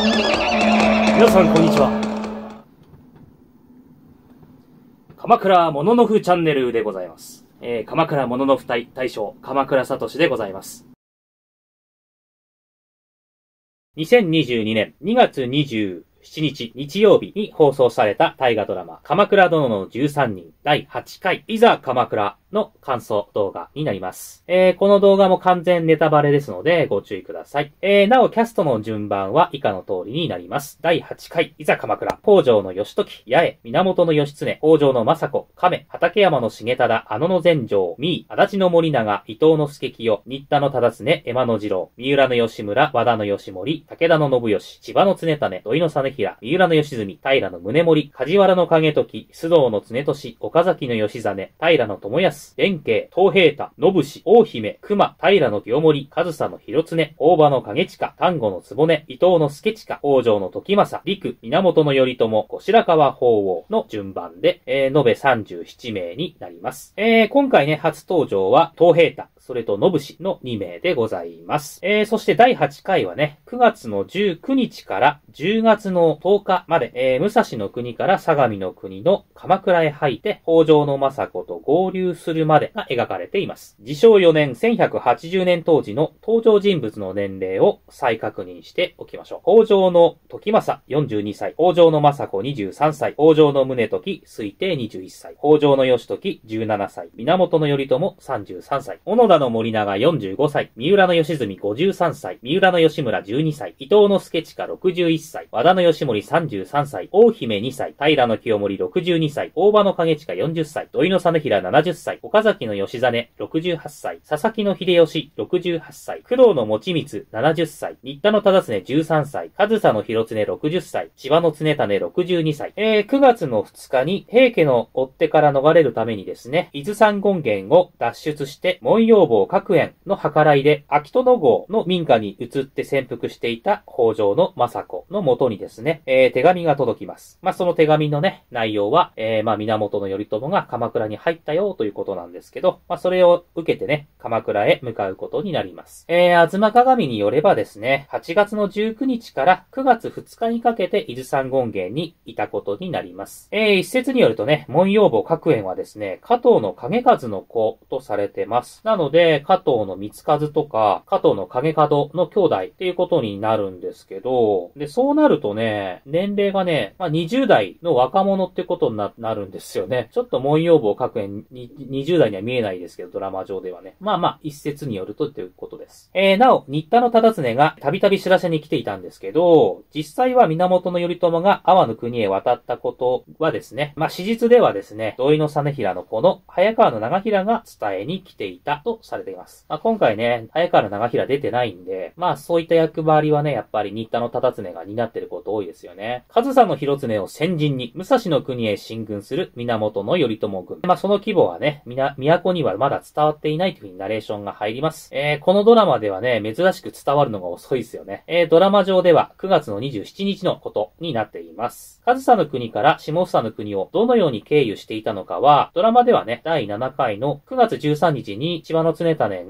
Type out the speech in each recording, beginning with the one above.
皆さんこんにちは鎌倉もののふチャンネルでございます、えー、鎌倉もののふ隊大将鎌倉聡でございます2022年2月27日日曜日に放送された大河ドラマ鎌倉殿の13人第8回いざ鎌倉の感想動画になります。えー、この動画も完全ネタバレですのでご注意ください。えー、なおキャストの順番は以下の通りになります。第8回、いざ鎌倉、北条の義時、八重、源義経、北条の政子、亀、畠山の重忠、阿野の全城、三井、足立の森永、伊藤の助清、新田の忠常、江間の次郎、三浦の吉村、和田の吉森、武田の信義、千葉の常種、土井の実平、三浦の義澄、平の宗盛、梶原の景時、須藤の常俊、岡崎の義実、平の友康、康、弁慶、東平太、信氏、大姫、熊、平の清盛、上総の広常、大場の影近、丹後の坪根、伊藤の助近、北条の時政、陸、源頼朝、後白河法王の順番で、えー、延べ37名になります。えー、今回ね、初登場は、東平太、それと、のぶしの2名でございます。えー、そして第8回はね、9月の19日から10月の10日まで、えー、武蔵の国から相模の国の鎌倉へ入って、北条の政子と合流するまでが描かれています。自称4年1180年当時の登場人物の年齢を再確認しておきましょう。北条の時政42歳、北条の政子23歳、北条の宗時推定21歳、北条の義時17歳、源頼朝33歳、小野田の森永45歳、三浦の吉住53歳、三浦の吉村12歳、伊藤の助親61歳、和田の吉森33歳、大姫2歳、平の清盛62歳、大場の影近40歳、土井の実平70歳、岡崎の吉真68歳、佐々木の秀吉68歳、工藤の持光70歳、新田の忠常13歳、上総の広常60歳、千葉の常種62歳、えー、9月の2日に平家の追手から逃れるためにですね、伊豆山権現を脱出して、文様各園の計らいで、秋の民家に移って潜伏していた北条の政子のもとにですね、えー、手紙が届きます。まあ、その手紙のね、内容は、えー、まあ、源頼朝が鎌倉に入ったよということなんですけど、まあ、それを受けてね、鎌倉へ向かうことになります。えー、東鏡によればですね、8月の19日から9月2日にかけて伊豆山権現にいたことになります。えー、一説によるとね、文様坊各園はですね、加藤の影数の子とされてます。なので、で、加藤の三つ数とか、加藤の影角の兄弟っていうことになるんですけど、で、そうなるとね、年齢がね、まあ、20代の若者ってことになるんですよね。ちょっと文様部を書くに20代には見えないですけど、ドラマ上ではね。まあまあ、一説によるとということです。えー、なお、新田の忠常がたびたび知らせに来ていたんですけど、実際は源頼朝が阿波の国へ渡ったことはですね、まあ、史実ではですね、土井の実平の子の早川の長平が伝えに来ていたとされています。まあ、今回ね、早川の長平出てないんで、まあそういった役割はね、やっぱり新田の忠常が担ってること多いですよね。上総の広常を先人に、武蔵の国へ進軍する源頼朝軍。まあその規模はね、みな、都にはまだ伝わっていないというふうにナレーションが入ります。えー、このドラマではね、珍しく伝わるのが遅いですよね。えー、ドラマ上では9月の27日のことになっています。上総の国から下総の国をどのように経由していたのかは、ドラマではね、第7回の9月13日に千葉のの常種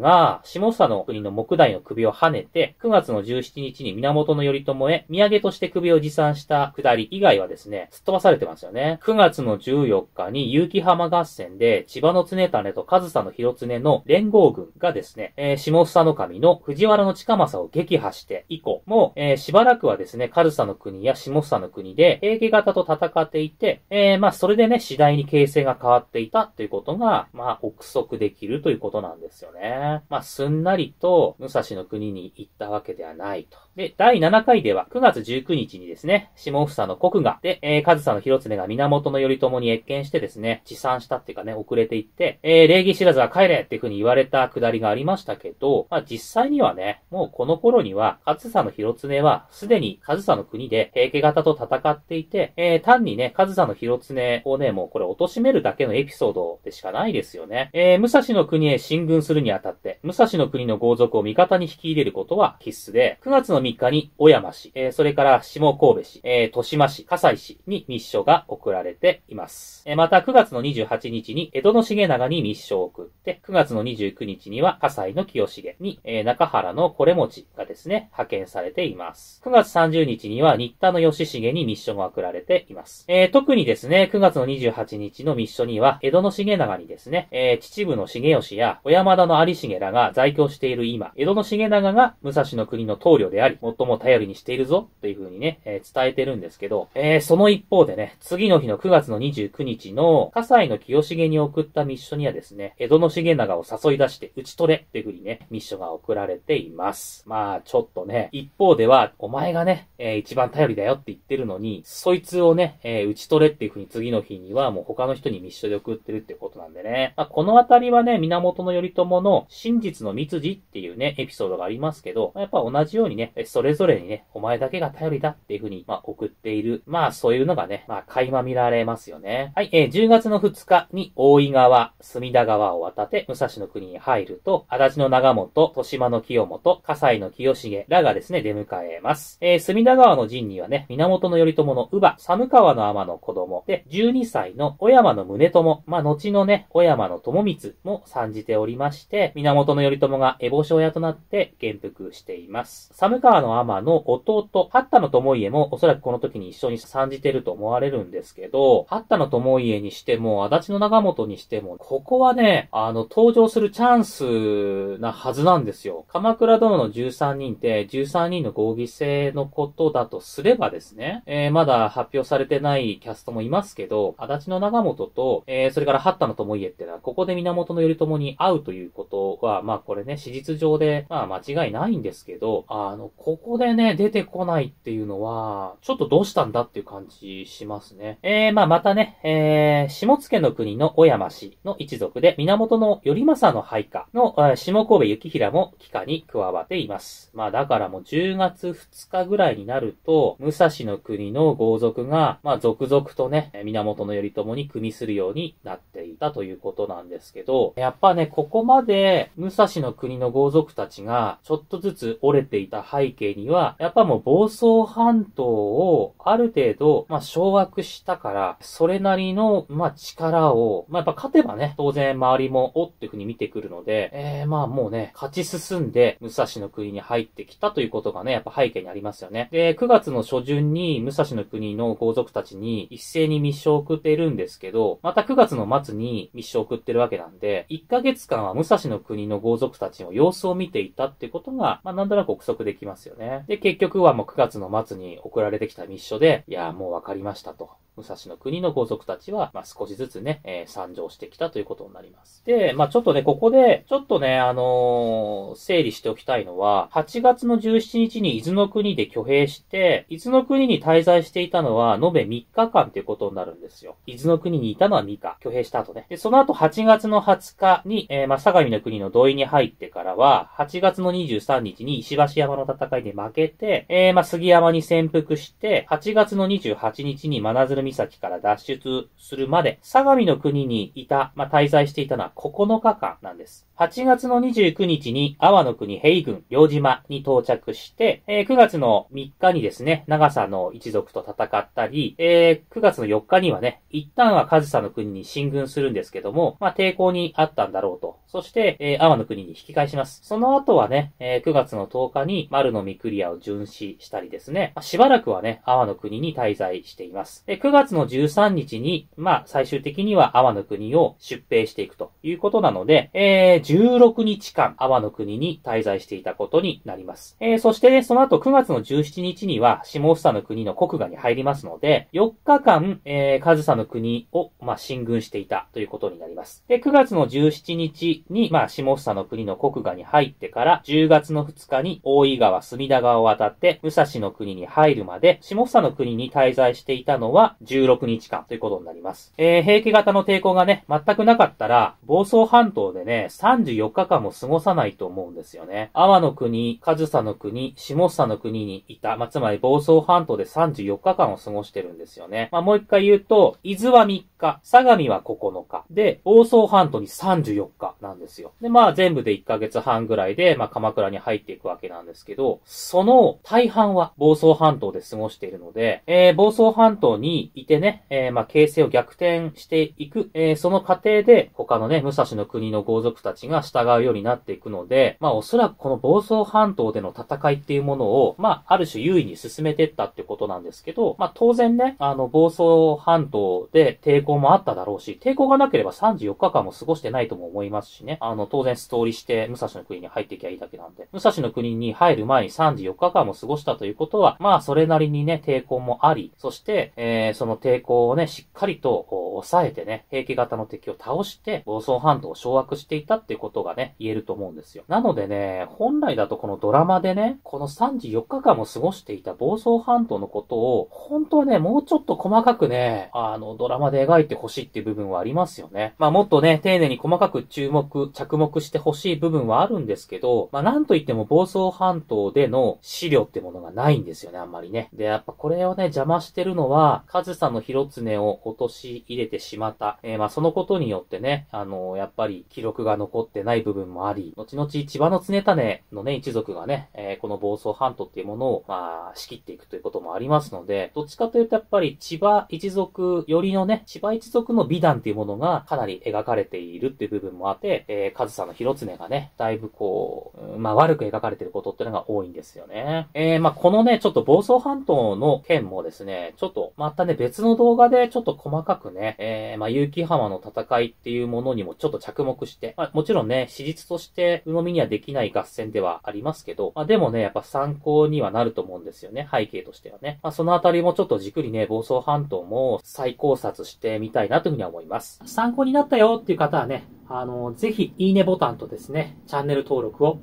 が、下佐の国の木代の首を跳ねて、9月の17日に源頼朝へ、土産として首を持参した下り以外はですね、すっ飛ばされてますよね。9月の14日に結城浜合戦で、千葉の常種と上佐の広常の連合軍がですね、えー、下佐の神の藤原の近政を撃破して以降も、えー、しばらくはですね、上佐の国や下佐の国で、平家型と戦っていて、えー、まあ、それでね、次第に形勢が変わっていたということが、まあ、憶測できるということなんです。ですよね。まあ、すんなりと武蔵の国に行ったわけではないと。で、第7回では9月19日にですね、下房の国が、で、えー、上総の広常が源頼朝に越見してですね、持参したっていうかね、遅れていって、えー、礼儀知らずは帰れっていう風に言われたくだりがありましたけど、まあ、実際にはね、もうこの頃には、上総の広常はすでに上総の国で平家型と戦っていて、えー、単にね、上総の広常をね、もうこれ貶めるだけのエピソードでしかないですよね。えー、武蔵の国へ進軍軍するにあたって、武蔵の国の豪族を味方に引き入れることは必須で、9月の3日に小山市、えー、それから下神戸市、えー、豊島市、葛西市に密書が送られています。えー、また9月の28日に江戸の重長に密書を送って、9月の29日には葛西の清重に、えー、中原のこれ持ちがですね、派遣されています。9月30日には新田の吉重に密書が送られています。えー、特にですね、9月の28日の密書には、江戸の重長にですね、えー、秩父の重吉や小山山田の有重らが在京している今、江戸の重長が武蔵の国の棟梁であり、最も頼りにしているぞ、というにね、えー、伝えてるんですけど、えー、その一方でね、次の日の9月の29日の、葛西の清重に送った密書にはですね、江戸の重長を誘い出して、打ち取れ、という風にね、密書が送られています。まあ、ちょっとね、一方では、お前がね、えー、一番頼りだよって言ってるのに、そいつをね、え打ち取れっていう風に次の日にはもう他の人に密書で送ってるってことなんでね、まあ、このあたりはね、源頼朝の真実のっていうね、エピソードがありますけど、やっぱ同じようにね、それぞれにね、お前だけが頼りだっていうに、まあ、送っている。まあ、そういうのがね、まあ、垣間見られますよね。はい、えー、10月の2日に大井川、隅田川を渡って、武蔵の国に入ると、足立の長本、豊島の清本、葛西の清重らがですね、出迎えます。えー、隅田川の陣にはね、源頼朝の乳母、寒川の天の子供、で、12歳の小山の宗友、まあ、後のね、小山の友光も参じておりままして、源頼朝が烏帽子親となって元服しています。寒川の天の弟、八田の友家もおそらくこの時に一緒に参じてると思われるんですけど、八田の友家にしても、足立の長本にしても、ここはね、あの、登場するチャンスなはずなんですよ。鎌倉殿の13人って、13人の合議制のことだとすればですね、えー、まだ発表されてないキャストもいますけど、足立の長本と、えー、それから八田の友家ってのは、ここで源頼朝に会うといういうことは、まあこれね、史実上で、まあ間違いないんですけど、あの、ここでね、出てこないっていうのは、ちょっとどうしたんだっていう感じしますね。えー、まあまたね、えー、下野の国の小山氏の一族で、源頼政の配下の、えー、下神戸幸平も帰化に加わっています。まあだからもう10月2日ぐらいになると、武蔵の国の豪族が、まあ続々とね、源頼朝に組みするようになっていたということなんですけど、やっぱね、ここここまで武蔵の国の豪族たちがちょっとずつ折れていた背景には、やっぱもう房総半島をある程度、まあ、掌握したから、それなりの、まあ、力を、まあ、やっぱ勝てばね、当然周りも、おっていう風に見てくるので、えー、まあもうね、勝ち進んで武蔵の国に入ってきたということがね、やっぱ背景にありますよね。で、9月の初旬に武蔵の国の豪族たちに一斉に密書を送っているんですけど、また9月の末に密書を送ってるわけなんで、1ヶ月間は武蔵の国の豪族たちの様子を見ていたってことが、まあ、なんとなく憶測できますよね。で、結局はもう9月の末に送られてきた密書で、いや、もうわかりましたと。武蔵の国の豪族たちは、まあ、少しずつね、えー、参上してきたということになります。で、まあ、ちょっとね、ここで、ちょっとね、あのー、整理しておきたいのは、8月の17日に伊豆の国で挙兵して、伊豆の国に滞在していたのは、延べ3日間ということになるんですよ。伊豆の国にいたのは3日、挙兵した後ね。で、その後8月の20日に、えー、まあ、相模の国の同意に入ってからは、8月の23日に石橋山の戦いで負けて、えー、まあ、杉山に潜伏して、8月の28日に真鶴岬から脱出するまで、相模の国にいた、まあ、滞在していたのは9日間なんです。8月の29日に阿波の国平軍両島に到着して、え9月の3日にですね、長さの一族と戦ったり、え9月の4日にはね、一旦は上総の国に進軍するんですけども、まあ、抵抗にあったんだろうと。そして、え阿波の国に引き返します。その後はね、え9月の10日に丸の御クリアを巡視したりですね、ましばらくはね、阿波の国に滞在しています。え9月の13日に、まあ、最終的には阿波の国を出兵していくということなので、えー16日間、天の国に滞在していたことになります。えー、そしてね、その後9月の17日には、下房の国の国外に入りますので、4日間、えー、上サの国を、まあ、進軍していたということになります。で、9月の17日に、まあ、下房の国の国外に入ってから、10月の2日に、大井川、隅田川を渡って、武蔵の国に入るまで、下房の国に滞在していたのは16日間ということになります。えー、平家型の抵抗がね、全くなかったら、暴走半島でね、34日間も過ごさないと思うんですよね。天の国、上総の国、下総の国にいた、まあ、つまり暴走半島で34日間を過ごしてるんですよね。まあ、もう一回言うと、伊豆は3日、相模は9日、で、暴走半島に34日なんですよ。で、まあ、全部で1ヶ月半ぐらいで、まあ、鎌倉に入っていくわけなんですけど、その大半は暴走半島で過ごしているので、えー、房総半島にいてね、えー、まあ、形勢を逆転していく、えー、その過程で、他のね、武蔵の国の豪族たちが従うようになっていくので、まあおそらくこの暴走半島での戦いっていうものを、まあある種優位に進めていったってことなんですけど、まあ当然ね、あの房総半島で抵抗もあっただろうし、抵抗がなければ34日間も過ごしてないとも思いますしね、あの当然ストーリーして武蔵の国に入っていきゃいいだけなんで、武蔵の国に入る前に34日間も過ごしたということは、まあそれなりにね、抵抗もあり、そして、えー、その抵抗をね、しっかりと抑えてね、平家型の敵を倒して、房総半島を掌握していたっていううことがね、言えると思うんですよ。なのでね、本来だとこのドラマでね、この3時4日間も過ごしていた暴走半島のことを、本当はね、もうちょっと細かくね、あの、ドラマで描いてほしいっていう部分はありますよね。まあもっとね、丁寧に細かく注目、着目してほしい部分はあるんですけど、まあなんといっても暴走半島での資料ってものがないんですよね、あんまりね。で、やっぱこれをね、邪魔してるのは、カズさんの広常を落とし入れてしまった。えー、まあそのことによってね、あのー、やっぱり記録が残っってない部分もあり、後々千葉の常種のね、一族がね、えー、この房総半島っていうものを、まあ、仕切っていくということもありますので、どっちかというとやっぱり千葉一族よりのね、千葉一族の美談っていうものがかなり描かれているっていう部分もあって、えー、上総の広常がね、だいぶこう、まあ悪く描かれてることっていうのが多いんですよね。えー、まあこのね、ちょっと房総半島の件もですね、ちょっとまたね、別の動画でちょっと細かくね、えー、まあ結城浜の戦いっていうものにもちょっと着目して、まあもちちろんね、史実として鵜呑みにはできない合戦ではありますけど、まあ、でもね、やっぱ参考にはなると思うんですよね、背景としてはね。まあ、そのあたりもちょっとじっくりね、房総半島も再考察してみたいなというふうには思います。参考になったよっていう方はね、あの、ぜひ、いいねボタンとですね、チャンネル登録を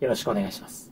よろしくお願いします。